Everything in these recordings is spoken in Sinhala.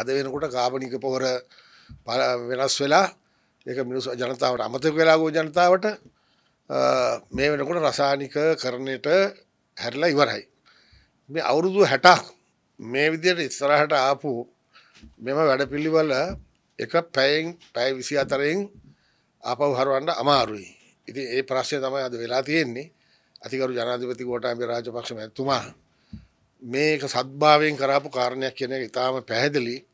අද වෙනකොට කාබනික පොහොර වෙනස් වෙලා ඒක මිනිස් ජනතාවට අමතක වෙලා ගෝ ජනතාවට මේ වෙනකොට රසායනික කරණයට හැරිලා ඉවරයි. මේ අවුරුදු 60ක් මේ විදිහට ඉස්සරහට ආපු මෙම වැඩපිළිවෙල එක පැයෙන් පැය 24න් ආපහු හරවන්න අමාරුයි. ඉතින් ඒ ප්‍රශ්නේ තමයි අද වෙලා තියෙන්නේ. අතිගරු ජනාධිපති ගෝඨාභය රාජපක්ෂ මහතුමා මේක සත්භාවයෙන් කරාපු කාරණයක් කියන එක ඉතාම පැහැදිලි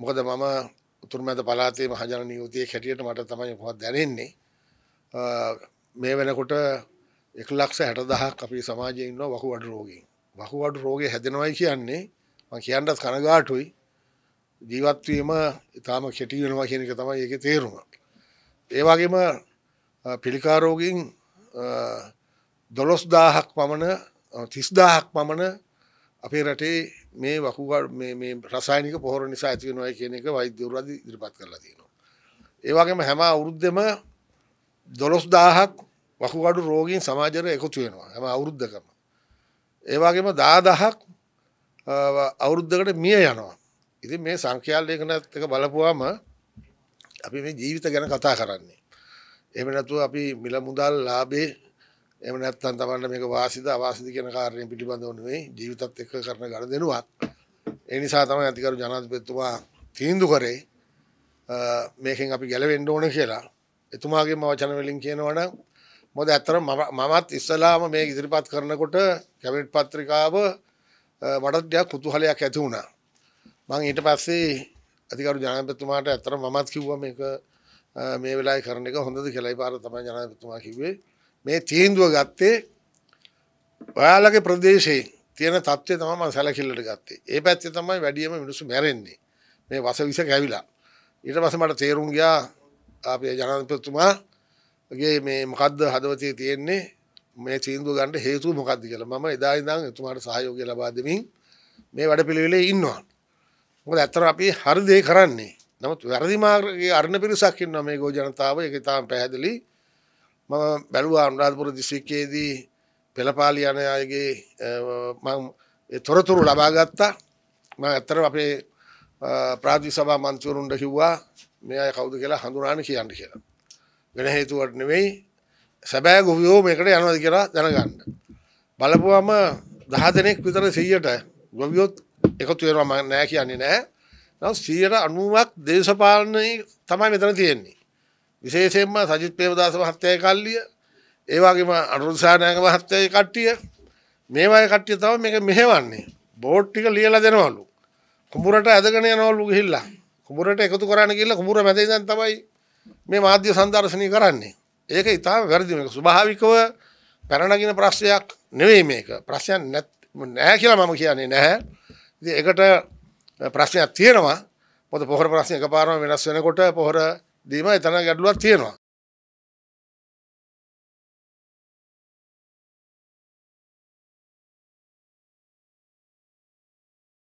මොකද මම උතුරුමැද පලාතේ මහජන නියෝතිය හැටියට මට තමයි පොත් දැනෙන්නේ මේ වෙනකොට එක ලක්ෂ හැට දහක් අපි සමාජයේ ඉන්නවා වකුවඩු රෝගීන් වකුවඩු රෝගේ හැදෙනවයි කියන්නේ මම කියන්නත් කනගාටුයි ජීවත් වීම ඊටාම කෙටි වෙනවා කියන එක තමයි ඒකේ තේරුම. ඒ වගේම පිළිකා රෝගීන් 12000ක් පමණ 30000ක් පමණ අපේ රටේ මේ වකුගඩ මේ රසායනික පොහොර නිසා ඇති වෙනවා කියන එක වෛද්‍යවරු ඉදිරිපත් කරලා තියෙනවා. ඒ වගේම හැම අවුරුද්දෙම 12000ක් වකුගඩු රෝගීන් සමාජයට එකතු වෙනවා හැම අවුරුද්දකම. ඒ වගේම 10000ක් අවුරුද්දකට මිය යනවා. ඉතින් මේ සංඛ්‍යා ලේඛනත් එක බලපුවාම අපි මේ ජීවිත ගැන කතා කරන්නේ. එහෙම නැතුව අපි මිල මුදල් ලාභේ එම නැත්තන් තමන්න මේක වාසිද අවාසිද කියන කාරණය පිළිබඳව නෙවෙයි ජීවිතත් එක්ක කරන ගනුදෙනුවක් ඒ නිසා තමයි අධිකරු ජනාධිපතිතුමා තීන්දුව කරේ මේකෙන් අපි ගැලවෙන්න ඕන කියලා එතුමාගේම වචන වලින් කියනවා නම් මොකද ඇත්තටම මමත් ඉස්සලාම මේ ඉදිරිපත් කරනකොට කැබිනට් පත්‍රිකාව මට ටිකක් කුතුහලයක් ඇති වුණා මම ඊට පස්සේ අධිකරු ජනාධිපතිතුමාට ඇත්තටම මමත් කිව්වා මේක මේ වෙලාවේ කරන එක හොඳද කියලා ඒ පාර තමයි ජනාධිපතිතුමා කිව්වේ මේ තීන්දුව ගත්තේ ඔයාලගේ ප්‍රදේශයේ තියෙන තත්ත්වය තමයි මම සැලකිල්ලට ගත්තේ. ඒ පැත්තේ තමයි වැඩියම මිනිස්සු මැරෙන්නේ. මේ වසවිස කැවිලා. ඊට පස්සේ මට තේරුම් ගියා අපේ ජනාධිපතිතුමාගේ මේ මොකද්ද හදවතේ තියෙන්නේ මේ තීන්දුව ගන්න හේතුව මොකද්ද කියලා. මම එදා ඉඳන් එතුමාට සහයෝගය ලබා දෙමින් මේ වැඩපිළිවෙලේ ඉන්නවා. මොකද ඇත්තට අපි හරි දේ කරන්නේ. නමුත් වැරදි මාර්ගයේ අරණ පිරිසක් ඉන්නවා මේ ගෝ ජනතාව. ඒක තාම පැහැදිලි. මම බැලුවා අනුරාධපුර දිස්ත්‍රික්කයේදී පෙළපාලි යන අයගේ මම තොරතුරු ලබා ගත්තා. මම ඇත්තටම අපේ ප්‍රාදේශීය සභා මන්ත්‍රීවරුන්ට කිව්වා මේ අය කවුද කියලා හඳුනාගෙන කියන්න කියලා. වෙන හේතුවට නෙවෙයි සැබෑ ගොවියෝ මේකට යනවාද කියලා දැනගන්න. බලපුවම 10 දෙනෙක් විතර 100ට ගොවියොත් එකතු වෙනවා මම නෑ කියන්නේ නෑ. නමුත් 190ක් දේශපාලනයේ තමයි මෙතන තියෙන්නේ. විශේෂයෙන්ම සජිත් ප්‍රේමදාස මහත්තයාගේ කල්ලිය ඒ වගේම අනුරුද්ධ සානායක මහත්තයාගේ කට්ටිය මේ වගේ කට්ටිය තමයි මේක මෙහෙවන්නේ බෝඩ් ටික ලියලා දෙනවලු කුඹුරට ඇදගෙන යනවලු ගිහිල්ලා කුඹුරට එකතු කරන්න ගිහිල්ලා කුඹුර මැද ඉඳන් තමයි මේ මාධ්‍ය සංදර්ශනය කරන්නේ ඒක ඉතාම වැරදි මේක ස්වභාවිකව පැනනගින ප්‍රශ්නයක් නෙවෙයි මේක ප්‍රශ්නයක් නැහැ කියලා මම කියන්නේ නැහැ ඉතින් ඒකට ප්‍රශ්නයක් තියෙනවා පොත පොහොර ප්‍රශ්න එකපාරම වෙනස් වෙනකොට පොහොර දීම එතන ගැටලුවක් තියෙනවා.